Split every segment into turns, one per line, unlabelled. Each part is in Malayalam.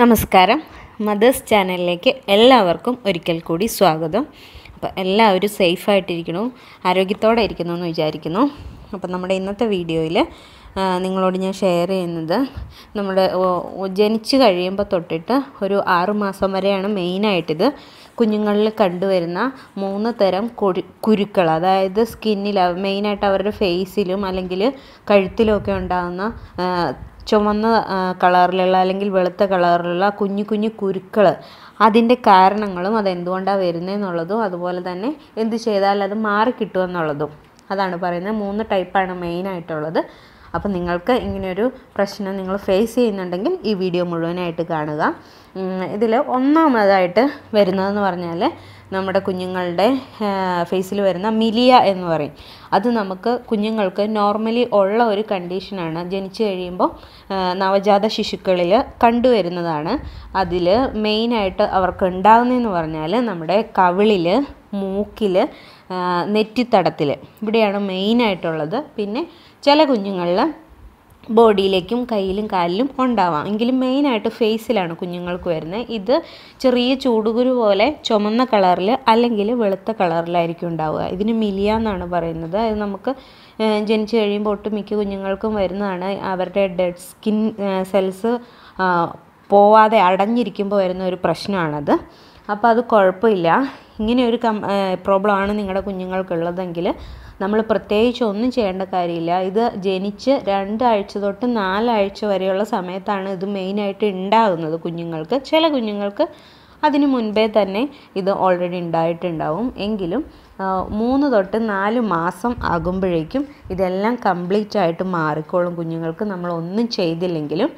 നമസ്കാരം മദേഴ്സ് ചാനലിലേക്ക് എല്ലാവർക്കും ഒരിക്കൽ കൂടി സ്വാഗതം അപ്പോൾ എല്ലാവരും സേഫായിട്ടിരിക്കണു ആരോഗ്യത്തോടെ ഇരിക്കുന്നു എന്ന് വിചാരിക്കുന്നു അപ്പോൾ നമ്മുടെ ഇന്നത്തെ വീഡിയോയിൽ നിങ്ങളോട് ഞാൻ ഷെയർ ചെയ്യുന്നത് നമ്മുടെ ജനിച്ചു കഴിയുമ്പോൾ തൊട്ടിട്ട് ഒരു ആറുമാസം വരെയാണ് മെയിനായിട്ടിത് കുഞ്ഞുങ്ങളിൽ കണ്ടുവരുന്ന മൂന്ന് തരം കുരുക്കൾ അതായത് സ്കിന്നിൽ മെയിനായിട്ട് അവരുടെ ഫേസിലും അല്ലെങ്കിൽ കഴുത്തിലും ഒക്കെ ഉണ്ടാകുന്ന ചുമന്ന കളറിലുള്ള അല്ലെങ്കിൽ വെളുത്ത കളറിലുള്ള കുഞ്ഞു കുഞ്ഞു കുരുക്കൾ അതിൻ്റെ കാരണങ്ങളും അതെന്തുകൊണ്ടാണ് വരുന്നത് എന്നുള്ളതും അതുപോലെ തന്നെ എന്ത് ചെയ്താൽ അത് എന്നുള്ളതും അതാണ് പറയുന്നത് മൂന്ന് ടൈപ്പാണ് മെയിനായിട്ടുള്ളത് അപ്പോൾ നിങ്ങൾക്ക് ഇങ്ങനെയൊരു പ്രശ്നം നിങ്ങൾ ഫേസ് ചെയ്യുന്നുണ്ടെങ്കിൽ ഈ വീഡിയോ മുഴുവനായിട്ട് കാണുക ഇതിൽ ഒന്നാമതായിട്ട് വരുന്നതെന്ന് പറഞ്ഞാൽ നമ്മുടെ കുഞ്ഞുങ്ങളുടെ ഫേസിൽ വരുന്ന മിലിയ എന്ന് പറയും അത് നമുക്ക് കുഞ്ഞുങ്ങൾക്ക് നോർമലി ഉള്ള ഒരു കണ്ടീഷനാണ് ജനിച്ചു കഴിയുമ്പോൾ നവജാത ശിശുക്കളിൽ കണ്ടുവരുന്നതാണ് അതിൽ മെയിനായിട്ട് അവർക്ക് ഉണ്ടാകുന്നതെന്ന് പറഞ്ഞാൽ നമ്മുടെ കവിളിൽ മൂക്കിൽ നെറ്റിത്തടത്തിൽ ഇവിടെയാണ് മെയിനായിട്ടുള്ളത് പിന്നെ ചില കുഞ്ഞുങ്ങളിൽ ബോഡിയിലേക്കും കയ്യിലും കാലിലും ഉണ്ടാവാം എങ്കിലും മെയിനായിട്ട് ഫേസിലാണ് കുഞ്ഞുങ്ങൾക്ക് വരുന്നത് ഇത് ചെറിയ ചൂടുകുരു പോലെ ചുമന്ന കളറിൽ അല്ലെങ്കിൽ വെളുത്ത കളറിലായിരിക്കും ഉണ്ടാവുക ഇതിന് മിലിയ എന്നാണ് പറയുന്നത് അത് നമുക്ക് ജനിച്ചു കഴിയുമ്പോൾ ഒട്ടുമിക്ക കുഞ്ഞുങ്ങൾക്കും വരുന്നതാണ് അവരുടെ ഡെഡ് സ്കിൻ സെൽസ് പോവാതെ അടഞ്ഞിരിക്കുമ്പോൾ വരുന്ന ഒരു പ്രശ്നമാണത് അപ്പോൾ അത് കുഴപ്പമില്ല ഇങ്ങനെ ഒരു കം പ്രോബ്ലമാണ് നിങ്ങളുടെ കുഞ്ഞുങ്ങൾക്കുള്ളതെങ്കിൽ നമ്മൾ പ്രത്യേകിച്ച് ഒന്നും ചെയ്യേണ്ട കാര്യമില്ല ഇത് ജനിച്ച് രണ്ടാഴ്ച തൊട്ട് നാലാഴ്ച വരെയുള്ള സമയത്താണ് ഇത് മെയിനായിട്ട് ഉണ്ടാകുന്നത് കുഞ്ഞുങ്ങൾക്ക് ചില കുഞ്ഞുങ്ങൾക്ക് അതിനു മുൻപേ തന്നെ ഇത് ഓൾറെഡി ഉണ്ടായിട്ടുണ്ടാവും എങ്കിലും മൂന്ന് തൊട്ട് നാല് മാസം ആകുമ്പോഴേക്കും ഇതെല്ലാം കംപ്ലീറ്റ് ആയിട്ട് മാറിക്കോളും കുഞ്ഞുങ്ങൾക്ക് നമ്മൾ ഒന്നും ചെയ്തില്ലെങ്കിലും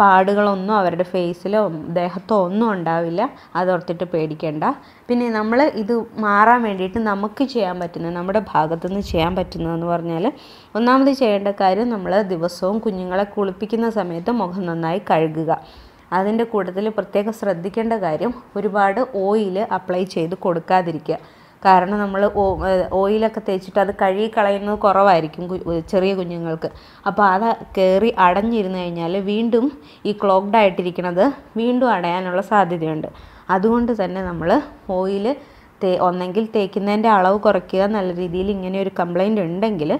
പാടുകളൊന്നും അവരുടെ ഫേസിലോ ദേഹത്തോ ഒന്നും ഉണ്ടാവില്ല അതോർത്തിട്ട് പേടിക്കേണ്ട പിന്നെ നമ്മൾ ഇത് മാറാൻ വേണ്ടിയിട്ട് നമുക്ക് ചെയ്യാൻ പറ്റുന്നത് നമ്മുടെ നിന്ന് ചെയ്യാൻ പറ്റുന്നതെന്ന് പറഞ്ഞാൽ ഒന്നാമത് ചെയ്യേണ്ട കാര്യം നമ്മൾ ദിവസവും കുഞ്ഞുങ്ങളെ കുളിപ്പിക്കുന്ന സമയത്ത് മുഖം നന്നായി കഴുകുക അതിൻ്റെ കൂട്ടത്തിൽ പ്രത്യേകം ശ്രദ്ധിക്കേണ്ട കാര്യം ഒരുപാട് ഓയിൽ അപ്ലൈ ചെയ്ത് കൊടുക്കാതിരിക്കുക കാരണം നമ്മൾ ഓയിലൊക്കെ തേച്ചിട്ട് അത് കഴുകി കളയുന്നത് കുറവായിരിക്കും ചെറിയ കുഞ്ഞുങ്ങൾക്ക് അപ്പോൾ അത് കയറി അടഞ്ഞിരുന്നു കഴിഞ്ഞാൽ വീണ്ടും ഈ ക്ലോക്ക്ഡ് ആയിട്ടിരിക്കുന്നത് വീണ്ടും അടയാനുള്ള സാധ്യതയുണ്ട് അതുകൊണ്ട് തന്നെ നമ്മൾ ഓയിൽ തേ ഒന്നെങ്കിൽ തേക്കുന്നതിൻ്റെ അളവ് കുറയ്ക്കുക നല്ല രീതിയിൽ ഇങ്ങനെ ഒരു കംപ്ലൈൻ്റ് ഉണ്ടെങ്കിൽ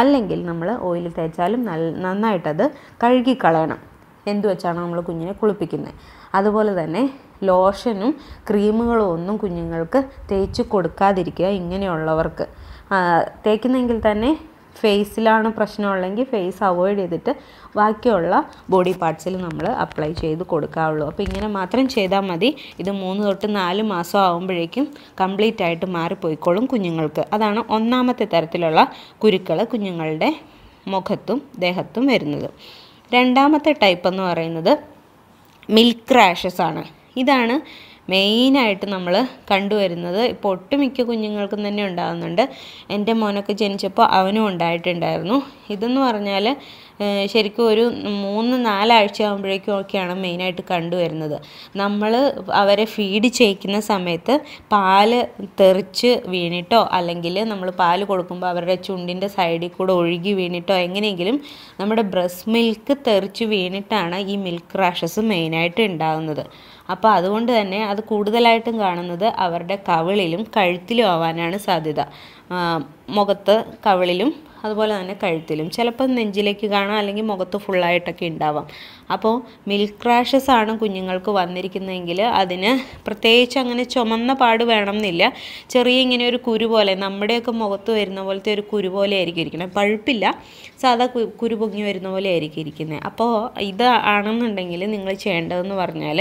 അല്ലെങ്കിൽ നമ്മൾ ഓയിൽ തേച്ചാലും നല്ല നന്നായിട്ടത് കഴുകിക്കളയണം എന്തു വെച്ചാണ് നമ്മൾ കുഞ്ഞിനെ കുളിപ്പിക്കുന്നത് അതുപോലെ തന്നെ ലോഷനും ക്രീമുകളും ഒന്നും കുഞ്ഞുങ്ങൾക്ക് തേച്ച് കൊടുക്കാതിരിക്കുക ഇങ്ങനെയുള്ളവർക്ക് തേക്കുന്നെങ്കിൽ തന്നെ ഫേസിലാണ് പ്രശ്നമുള്ളതെങ്കിൽ ഫേസ് അവോയ്ഡ് ചെയ്തിട്ട് ബാക്കിയുള്ള ബോഡി പാർട്സിൽ നമ്മൾ അപ്ലൈ ചെയ്ത് കൊടുക്കാവുള്ളൂ അപ്പോൾ ഇങ്ങനെ മാത്രം ചെയ്താൽ മതി ഇത് മൂന്ന് തൊട്ട് നാല് മാസം ആകുമ്പോഴേക്കും കംപ്ലീറ്റ് ആയിട്ട് മാറിപ്പോയിക്കോളും കുഞ്ഞുങ്ങൾക്ക് അതാണ് ഒന്നാമത്തെ തരത്തിലുള്ള കുരുക്കൾ കുഞ്ഞുങ്ങളുടെ മുഖത്തും ദേഹത്തും വരുന്നത് രണ്ടാമത്തെ ടൈപ്പ് എന്ന് പറയുന്നത് മിൽക്ക് റാഷസ് ആണ് ഇതാണ് മെയിനായിട്ട് നമ്മൾ കണ്ടുവരുന്നത് ഇപ്പോൾ ഒട്ടുമിക്ക കുഞ്ഞുങ്ങൾക്കും തന്നെ ഉണ്ടാകുന്നുണ്ട് എൻ്റെ മോനൊക്കെ ജനിച്ചപ്പോൾ അവനും ഉണ്ടായിട്ടുണ്ടായിരുന്നു ഇതെന്ന് പറഞ്ഞാൽ ശരിക്കും ഒരു മൂന്ന് നാലാഴ്ച ആകുമ്പോഴേക്കും ഒക്കെയാണ് മെയിനായിട്ട് കണ്ടുവരുന്നത് നമ്മൾ അവരെ ഫീഡ് ചെയ്യിക്കുന്ന സമയത്ത് പാല് തെറിച്ച് വീണിട്ടോ അല്ലെങ്കിൽ നമ്മൾ പാല് കൊടുക്കുമ്പോൾ അവരുടെ ചുണ്ടിൻ്റെ സൈഡിൽ കൂടെ ഒഴുകി വീണിട്ടോ എങ്ങനെയെങ്കിലും നമ്മുടെ ബ്രസ്റ്റ് മിൽക്ക് തെറിച്ച് വീണിട്ടാണ് ഈ മിൽക്ക് റാഷസ് മെയിനായിട്ട് ഉണ്ടാകുന്നത് അപ്പോൾ അതുകൊണ്ട് തന്നെ അത് കൂടുതലായിട്ടും കാണുന്നത് അവരുടെ കവിളിലും കഴുത്തിലും ആവാനാണ് സാധ്യത മുഖത്ത് കവിളിലും അതുപോലെ തന്നെ കഴുത്തിലും ചിലപ്പോൾ നെഞ്ചിലേക്ക് കാണാം അല്ലെങ്കിൽ മുഖത്ത് ഫുള്ളായിട്ടൊക്കെ ഉണ്ടാവാം അപ്പോൾ മിൽക്ക് റാഷസ് ആണ് കുഞ്ഞുങ്ങൾക്ക് വന്നിരിക്കുന്നതെങ്കിൽ അതിന് പ്രത്യേകിച്ച് അങ്ങനെ ചുമന്ന പാട് വേണമെന്നില്ല ചെറിയ ഇങ്ങനെ ഒരു കുരു പോലെ നമ്മുടെയൊക്കെ മുഖത്ത് വരുന്ന പോലത്തെ ഒരു കുരു പോലെ ആയിരിക്കും ഇരിക്കുന്നത് പഴുപ്പില്ല സാധാ കുരു പൊങ്ങി വരുന്ന പോലെ ആയിരിക്കും ഇരിക്കുന്നത് അപ്പോൾ ഇത് ആണെന്നുണ്ടെങ്കിൽ നിങ്ങൾ ചെയ്യേണ്ടതെന്ന് പറഞ്ഞാൽ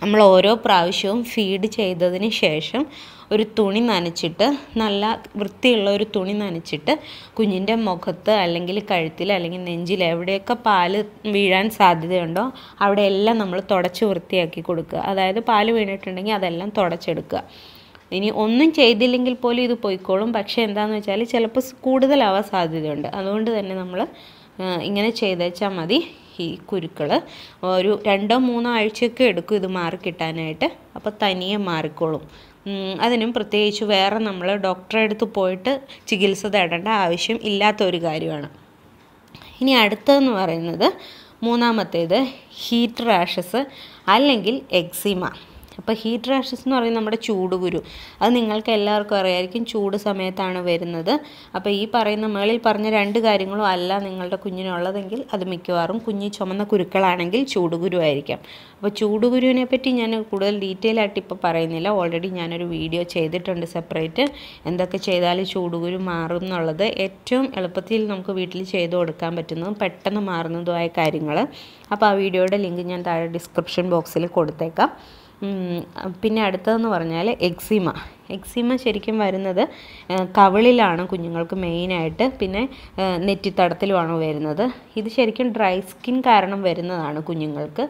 നമ്മൾ ഓരോ പ്രാവശ്യവും ഫീഡ് ചെയ്തതിന് ശേഷം ഒരു തുണി നനച്ചിട്ട് നല്ല വൃത്തിയുള്ള ഒരു തുണി നനച്ചിട്ട് കുഞ്ഞിൻ്റെ മുഖത്ത് അല്ലെങ്കിൽ കഴുത്തിൽ അല്ലെങ്കിൽ നെഞ്ചിൽ എവിടെയൊക്കെ പാല് വീഴാൻ സാധ്യതയുണ്ടോ അവിടെയെല്ലാം നമ്മൾ തുടച്ച് വൃത്തിയാക്കി കൊടുക്കുക അതായത് പാല് വീണിട്ടുണ്ടെങ്കിൽ അതെല്ലാം തുടച്ചെടുക്കുക ഇനി ഒന്നും ചെയ്തില്ലെങ്കിൽ പോലും ഇത് പോയിക്കോളും പക്ഷേ എന്താണെന്ന് വെച്ചാൽ ചിലപ്പോൾ കൂടുതലാവാൻ സാധ്യതയുണ്ട് അതുകൊണ്ട് തന്നെ നമ്മൾ ഇങ്ങനെ ചെയ്തേച്ചാൽ മതി ഈ കുരുക്കൾ ഒരു രണ്ടോ മൂന്നോ ആഴ്ചയൊക്കെ എടുക്കും ഇത് മാറിക്കിട്ടാനായിട്ട് അപ്പോൾ തനിയെ മാറിക്കോളും അതിനും പ്രത്യേകിച്ച് വേറെ നമ്മൾ ഡോക്ടറെ അടുത്ത് പോയിട്ട് ചികിത്സ തേടേണ്ട ആവശ്യം ഇല്ലാത്ത ഒരു കാര്യമാണ് ഇനി അടുത്തതെന്ന് പറയുന്നത് മൂന്നാമത്തേത് ഹീറ്റ് റാഷസ് അല്ലെങ്കിൽ എക്സിമ അപ്പോൾ ഹീറ്റ് റാഷസ് എന്ന് പറയുന്നത് നമ്മുടെ ചൂട് കുരു അത് നിങ്ങൾക്ക് എല്ലാവർക്കും അറിയായിരിക്കും ചൂട് സമയത്താണ് വരുന്നത് അപ്പോൾ ഈ പറയുന്ന മുകളിൽ പറഞ്ഞ രണ്ട് കാര്യങ്ങളും അല്ല നിങ്ങളുടെ കുഞ്ഞിനുള്ളതെങ്കിൽ അത് മിക്കവാറും കുഞ്ഞ് ചുമന്ന കുരുക്കളാണെങ്കിൽ ചൂടുകുരു ആയിരിക്കാം അപ്പോൾ ചൂടുകുരുവിനെ പറ്റി ഞാൻ കൂടുതൽ ഡീറ്റെയിൽ ആയിട്ട് ഇപ്പോൾ പറയുന്നില്ല ഓൾറെഡി ഞാനൊരു വീഡിയോ ചെയ്തിട്ടുണ്ട് സെപ്പറേറ്റ് എന്തൊക്കെ ചെയ്താൽ ചൂടുകുരു മാറും എന്നുള്ളത് ഏറ്റവും എളുപ്പത്തിൽ നമുക്ക് വീട്ടിൽ ചെയ്ത് കൊടുക്കാൻ പറ്റുന്നതും പെട്ടെന്ന് മാറുന്നതുമായ കാര്യങ്ങൾ അപ്പോൾ ആ വീഡിയോയുടെ ലിങ്ക് ഞാൻ താഴെ ഡിസ്ക്രിപ്ഷൻ ബോക്സിൽ കൊടുത്തേക്കാം പിന്നെ അടുത്തതെന്ന് പറഞ്ഞാൽ എക്സിമ എക്സിമ ശരിക്കും വരുന്നത് കവിളിലാണ് കുഞ്ഞുങ്ങൾക്ക് മെയിനായിട്ട് പിന്നെ നെറ്റിത്തടത്തിലുമാണ് വരുന്നത് ഇത് ശരിക്കും ഡ്രൈ സ്കിൻ കാരണം വരുന്നതാണ് കുഞ്ഞുങ്ങൾക്ക്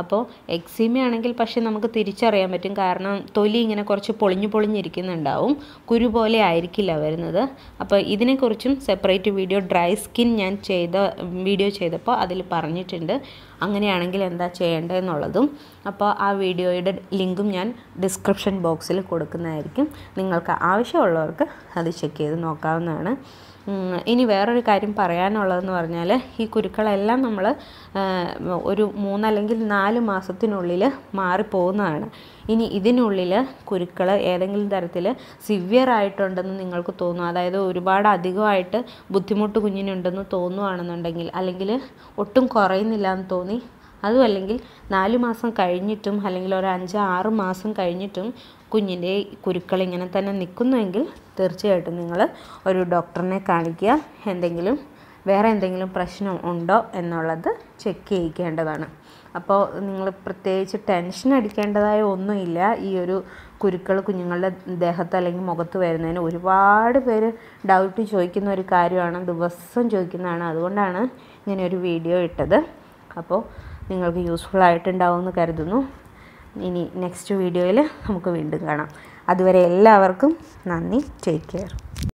അപ്പോൾ എക്സിമ ആണെങ്കിൽ പക്ഷേ നമുക്ക് തിരിച്ചറിയാൻ പറ്റും കാരണം തൊലി ഇങ്ങനെ കുറച്ച് പൊളിഞ്ഞു പൊളിഞ്ഞിരിക്കുന്നുണ്ടാവും കുരു പോലെ ആയിരിക്കില്ല വരുന്നത് അപ്പോൾ ഇതിനെക്കുറിച്ചും സെപ്പറേറ്റ് വീഡിയോ ഡ്രൈ സ്കിൻ ഞാൻ ചെയ്ത വീഡിയോ ചെയ്തപ്പോൾ അതിൽ പറഞ്ഞിട്ടുണ്ട് അങ്ങനെയാണെങ്കിൽ എന്താ ചെയ്യേണ്ടതെന്നുള്ളതും അപ്പോൾ ആ വീഡിയോയുടെ ലിങ്കും ഞാൻ ഡിസ്ക്രിപ്ഷൻ ബോക്സിൽ കൊടുക്കുന്നതായിരിക്കും നിങ്ങൾക്ക് ആവശ്യമുള്ളവർക്ക് അത് ചെക്ക് ചെയ്ത് നോക്കാവുന്നതാണ് ഇനി വേറൊരു കാര്യം പറയാനുള്ളതെന്ന് പറഞ്ഞാൽ ഈ കുരുക്കളെല്ലാം നമ്മൾ ഒരു മൂന്നല്ലെങ്കിൽ നാല് മാസത്തിനുള്ളിൽ മാറിപ്പോകുന്നതാണ് ഇനി ഇതിനുള്ളിൽ കുരുക്കൾ ഏതെങ്കിലും തരത്തിൽ സിവിയർ ആയിട്ടുണ്ടെന്ന് നിങ്ങൾക്ക് തോന്നും അതായത് ഒരുപാട് അധികമായിട്ട് ബുദ്ധിമുട്ട് കുഞ്ഞിനുണ്ടെന്ന് തോന്നുകയാണെന്നുണ്ടെങ്കിൽ അല്ലെങ്കിൽ ഒട്ടും കുറയുന്നില്ല എന്ന് തോന്നി അതും അല്ലെങ്കിൽ നാല് മാസം കഴിഞ്ഞിട്ടും അല്ലെങ്കിൽ ഒരു അഞ്ച് ആറ് മാസം കഴിഞ്ഞിട്ടും കുഞ്ഞിൻ്റെ കുരുക്കൾ ഇങ്ങനെ തന്നെ നിൽക്കുന്നുവെങ്കിൽ തീർച്ചയായിട്ടും നിങ്ങൾ ഒരു ഡോക്ടറിനെ കാണിക്കുക എന്തെങ്കിലും വേറെ എന്തെങ്കിലും പ്രശ്നം ഉണ്ടോ എന്നുള്ളത് ചെക്ക് ചെയ്യിക്കേണ്ടതാണ് അപ്പോൾ നിങ്ങൾ പ്രത്യേകിച്ച് ടെൻഷൻ അടിക്കേണ്ടതായ ഒന്നുമില്ല ഈ ഒരു കുരുക്കൾ കുഞ്ഞുങ്ങളുടെ ദേഹത്ത് അല്ലെങ്കിൽ മുഖത്ത് വരുന്നതിന് ഒരുപാട് പേര് ഡൗട്ട് ചോദിക്കുന്ന ഒരു കാര്യമാണ് ദിവസം ചോദിക്കുന്നതാണ് അതുകൊണ്ടാണ് ഇങ്ങനെ ഒരു വീഡിയോ ഇട്ടത് അപ്പോൾ നിങ്ങൾക്ക് യൂസ്ഫുൾ ആയിട്ടുണ്ടാവും എന്ന് കരുതുന്നു ഇനി നെക്സ്റ്റ് വീഡിയോയിൽ നമുക്ക് വീണ്ടും കാണാം അതുവരെ എല്ലാവർക്കും നന്ദി ടേക്ക് കെയർ